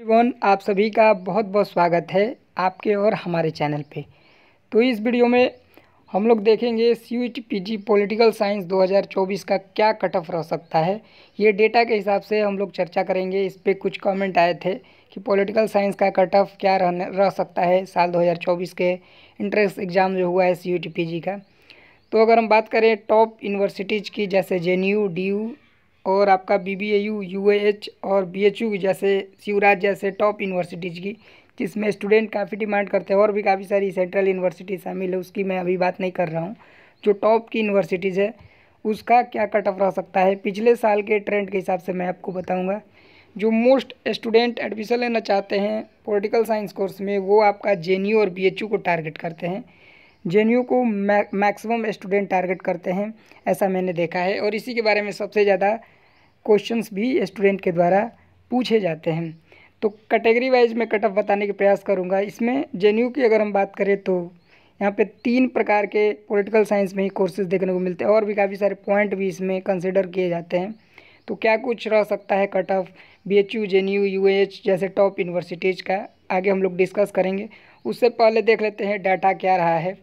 everyone आप सभी का बहुत बहुत स्वागत है आपके और हमारे चैनल पे तो इस वीडियो में हम लोग देखेंगे सी पीजी पॉलिटिकल साइंस 2024 का क्या कट ऑफ रह सकता है ये डेटा के हिसाब से हम लोग चर्चा करेंगे इस पर कुछ कमेंट आए थे कि पॉलिटिकल साइंस का कट ऑफ क्या रहने रह सकता है साल 2024 के इंट्रेंस एग्ज़ाम जो हुआ है सी पीजी का तो अगर हम बात करें टॉप यूनिवर्सिटीज़ की जैसे जे एन और आपका B B A U U H और बी एच यू जैसे शिवराज जैसे टॉप यूनिवर्सिटीज़ की जिसमें स्टूडेंट काफ़ी डिमांड करते हैं और भी काफ़ी सारी सेंट्रल यूनिवर्सिटी शामिल है उसकी मैं अभी बात नहीं कर रहा हूँ जो टॉप की यूनिवर्सिटीज़ है उसका क्या कट ऑफ रह सकता है पिछले साल के ट्रेंड के हिसाब से मैं आपको बताऊँगा जो मोस्ट स्टूडेंट एडमिशन लेना चाहते हैं पोलिटिकल साइंस कोर्स में वो आपका जे और बी को टारगेट करते हैं जे को मैक्सिमम स्टूडेंट टारगेट करते हैं ऐसा मैंने देखा है और इसी के बारे में सबसे ज़्यादा क्वेश्चंस भी स्टूडेंट के द्वारा पूछे जाते हैं तो कैटेगरी वाइज मैं कट ऑफ बताने के प्रयास करूँगा इसमें जे की अगर हम बात करें तो यहाँ पे तीन प्रकार के पॉलिटिकल साइंस में ही कोर्सेज देखने को मिलते हैं और भी काफ़ी सारे पॉइंट भी इसमें कंसिडर किए जाते हैं तो क्या कुछ रह सकता है cut off B H U J U H जैसे टॉप यूनिवर्सिटीज़ का आगे हम लोग डिस्कस करेंगे उससे पहले देख लेते हैं डाटा क्या रहा है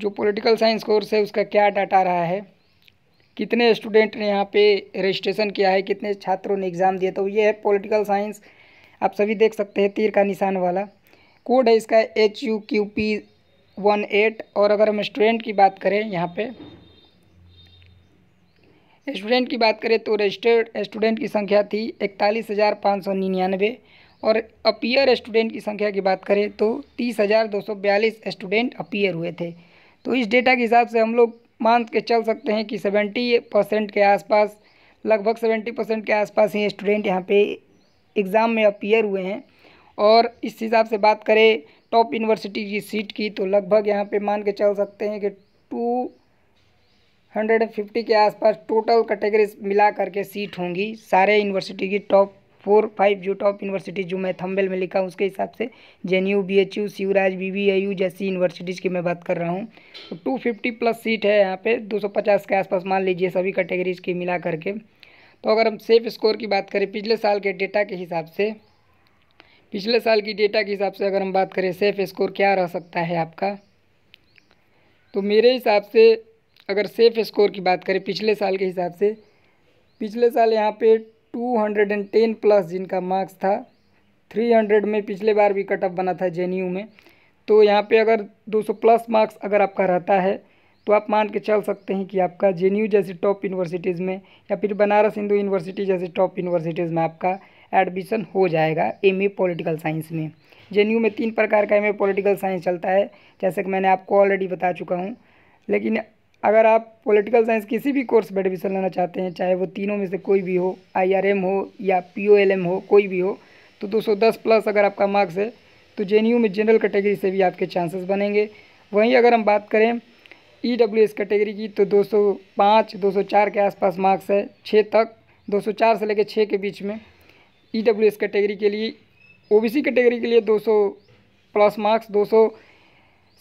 जो पॉलिटिकल साइंस कोर्स है उसका क्या डाटा रहा है कितने स्टूडेंट ने यहाँ पे रजिस्ट्रेशन किया है कितने छात्रों ने एग्ज़ाम दिया तो ये है पॉलिटिकल साइंस आप सभी देख सकते हैं तीर का निशान वाला कोड है इसका H U Q P one eight और अगर हम स्टूडेंट की बात करें यहाँ पे स्टूडेंट की बात करें तो रजिस्टर्ड स्टूडेंट की संख्या थी इकतालीस हज़ार पाँच सौ निन्यानवे और अपीयर स्टूडेंट की संख्या की बात करें तो तीस हज़ार दो सौ बयालीस स्टूडेंट अपीयर हुए थे तो इस डेटा के हिसाब से हम लोग मान के चल सकते हैं कि सेवेंटी परसेंट के आसपास लगभग सेवेंटी परसेंट के आसपास ही स्टूडेंट यहाँ पे एग्ज़ाम में अपीयर हुए हैं और इस हिसाब से बात करें टॉप यूनिवर्सिटी की सीट की तो लगभग यहाँ पे मान के चल सकते हैं कि टू हंड्रेड एंड फिफ्टी के आसपास टोटल कैटेगरीज मिला करके सीट होंगी सारे यूनिवर्सिटी की टॉप फोर फाइव जो टॉप यूनिवर्सिटीज़ जो मैं थम्बेल में लिखा हूँ उसके हिसाब से J N U B H U Shivraj B V I U जैसी यूनिवर्सिटीज़ की मैं बात कर रहा हूँ तो टू फिफ्टी प्लस सीट है यहाँ पे दो सौ पचास के आसपास मान लीजिए सभी कैटेगरीज की मिला करके तो अगर हम सेफ स्कोर की बात करें पिछले साल के डेटा के हिसाब से पिछले साल की डेटा के हिसाब से अगर हम बात करें सेफ स्कोर क्या रह सकता है आपका तो मेरे हिसाब से अगर सेफ स्कोर की बात करें पिछले साल के हिसाब से पिछले साल यहाँ पे 210 प्लस जिनका मार्क्स था 300 में पिछले बार भी कट ऑफ बना था जे में तो यहाँ पे अगर 200 प्लस मार्क्स अगर आपका रहता है तो आप मान के चल सकते हैं कि आपका जे जैसी टॉप यूनिवर्सिटीज़ में या फिर बनारस हिंदू यूनिवर्सिटी जैसी टॉप यूनिवर्सिटीज़ में आपका एडमिशन हो जाएगा एम ए पोलिटिकल साइंस में जे में तीन प्रकार का एम ए पोलिटिकल साइंस चलता है जैसे कि मैंने आपको ऑलरेडी बता चुका हूँ लेकिन अगर आप पॉलिटिकल साइंस किसी भी कोर्स में एडमिशन लेना चाहते हैं चाहे वो तीनों में से कोई भी हो आईआरएम हो या पीओएलएम हो कोई भी हो तो 210 प्लस अगर आपका मार्क्स है तो जेएनयू में जनरल कैटेगरी से भी आपके चांसेस बनेंगे वहीं अगर हम बात करें ई डब्ल्यू एस कैटेगरी की तो 205 204 के आसपास मार्क्स है छः तक दो से लेकर छः के बीच में ई डब्ल्यू एस कैटेगरी के लिए ओ बी सी कैटेगरी के लिए दो प्लस मार्क्स दो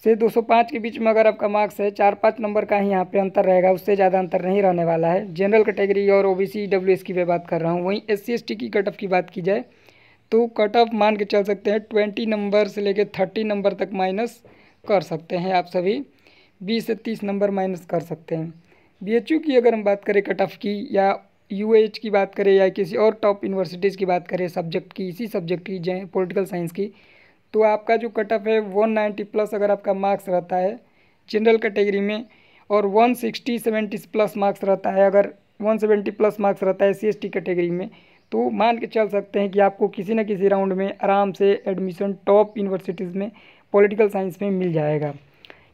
से 205 के बीच में अगर आपका मार्क्स है चार पाँच नंबर का ही यहाँ पे अंतर रहेगा उससे ज़्यादा अंतर नहीं रहने वाला है जनरल कैटेगरी और O B C W S की मैं बात कर रहा हूँ वहीं एस सी एस टी की कट ऑफ की बात की जाए तो कट ऑफ मान के चल सकते हैं ट्वेंटी नंबर से लेकर थर्टी नंबर तक माइनस कर सकते हैं आप सभी बीस से तीस नंबर माइनस कर सकते हैं बी एच यू की अगर हम बात करें कट ऑफ की या यू एच की बात करें या किसी और टॉप यूनिवर्सिटीज़ की बात करें सब्जेक्ट की इसी सब्जेक्ट की पॉलिटिकल साइंस की तो आपका जो कट ऑफ है वन नाइन्टी प्लस अगर आपका मार्क्स रहता है जनरल कैटेगरी में और one sixty seventy plus marks रहता है अगर वन सेवेंटी प्लस मार्क्स रहता है सी एस टी कैटेगरी में तो मान के चल सकते हैं कि आपको किसी न किसी राउंड में आराम से एडमिशन टॉप यूनिवर्सिटीज़ में पॉलिटिकल साइंस में मिल जाएगा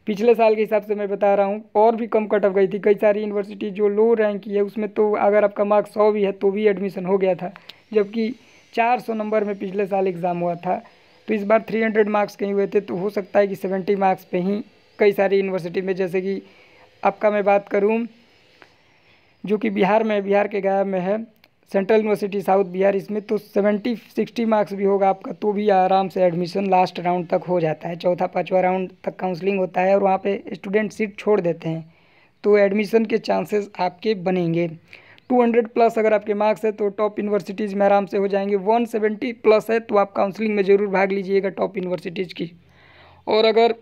पिछले साल के हिसाब से मैं बता रहा हूँ और भी कम कट ऑफ गई थी कई सारी यूनिवर्सिटी जो लो रैंक की है उसमें तो अगर आपका मार्क्स सौ भी है तो भी एडमिशन हो गया था जबकि चार सौ नंबर में पिछले साल एग्ज़ाम हुआ था तो इस बार 300 मार्क्स कहीं हुए थे तो हो सकता है कि 70 मार्क्स पे ही कई सारी यूनिवर्सिटी में जैसे कि आपका मैं बात करूँ जो कि बिहार में बिहार के गया में है सेंट्रल यूनिवर्सिटी साउथ बिहार इसमें तो सेवेंटी सिक्सटी मार्क्स भी होगा आपका तो भी आराम से एडमिशन लास्ट राउंड तक हो जाता है चौथा पाँचवा राउंड तक काउंसलिंग होता है और वहाँ पे स्टूडेंट सीट छोड़ देते हैं तो एडमिशन के चांसेस आपके बनेंगे 200 प्लस अगर आपके मार्क्स है तो टॉप यूनिवर्सिटीज़ में आराम से हो जाएंगे 170 प्लस है तो आप काउंसलिंग में ज़रूर भाग लीजिएगा टॉप यूनिवर्सिटीज़ की और अगर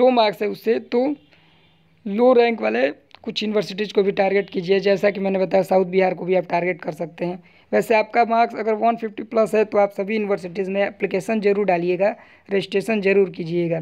लो मार्क्स है उससे तो लो रैंक वाले कुछ यूनिवर्सिटीज़ को भी टारगेट कीजिए जैसा कि मैंने बताया साउथ बिहार को भी आप टारगेट कर सकते हैं वैसे आपका मार्क्स अगर 150 प्लस है तो आप सभी यूनिवर्सिटीज़ में एप्लीकेशन ज़रूर डालिएगा रजिस्ट्रेशन ज़रूर कीजिएगा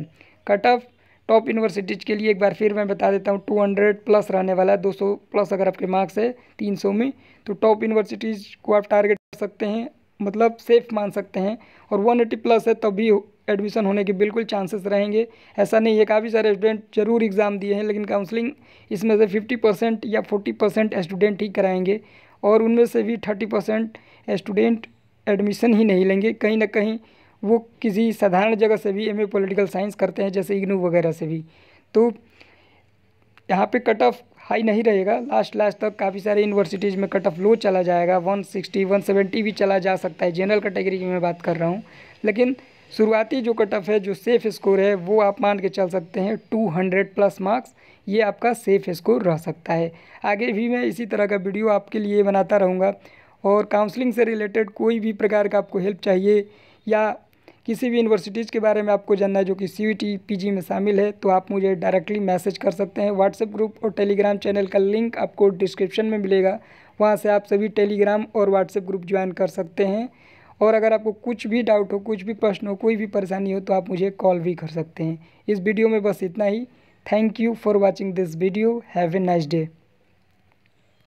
कट ऑफ टॉप यूनिवर्सिटीज़ के लिए एक बार फिर मैं बता देता हूँ टू हंड्रेड प्लस रहने वाला है दो सौ प्लस अगर आपके मार्क्स है तीन सौ में तो टॉप यूनिवर्सिटीज़ को आप टारगेट कर सकते हैं मतलब सेफ मान सकते हैं और वन एटी प्लस है तभी एडमिशन होने के बिल्कुल चांसेस रहेंगे ऐसा नहीं है काफ़ी सारे स्टूडेंट जरूर एग्ज़ाम दिए हैं लेकिन काउंसलिंग इसमें से फिफ्टी परसेंट या फोर्टी परसेंट स्टूडेंट ही कराएंगे और उनमें से भी थर्टी परसेंट स्टूडेंट एडमिशन ही नहीं लेंगे कहीं ना कहीं वो किसी साधारण जगह से भी एम पॉलिटिकल साइंस करते हैं जैसे इग्नू वगैरह से भी तो यहाँ पे कट ऑफ हाई नहीं रहेगा लास्ट लास्ट तक काफ़ी सारे यूनिवर्सिटीज़ में कट ऑफ लो चला जाएगा 160 170 भी चला जा सकता है जनरल कैटेगरी की मैं बात कर रहा हूँ लेकिन शुरुआती जो कट ऑफ है जो सेफ़ स्कोर है वो आप मान के चल सकते हैं 200 प्लस मार्क्स ये आपका सेफ़ स्कोर रह सकता है आगे भी मैं इसी तरह का वीडियो आपके लिए बनाता रहूँगा और काउंसलिंग से रिलेटेड कोई भी प्रकार का आपको हेल्प चाहिए या किसी भी यूनिवर्सिटीज़ के बारे में आपको जानना है जो कि सी पीजी में शामिल है तो आप मुझे डायरेक्टली मैसेज कर सकते हैं व्हाट्सएप ग्रुप और टेलीग्राम चैनल का लिंक आपको डिस्क्रिप्शन में मिलेगा वहाँ से आप सभी टेलीग्राम और व्हाट्सएप ग्रुप ज्वाइन कर सकते हैं और अगर आपको कुछ भी डाउट हो कुछ भी प्रश्न हो कोई भी परेशानी हो तो आप मुझे कॉल भी कर सकते हैं इस वीडियो में बस इतना ही thank you for watching this video have a nice day